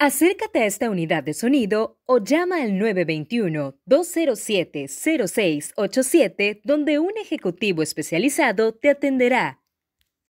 Acércate a esta unidad de sonido o llama al 921-207-0687 donde un ejecutivo especializado te atenderá.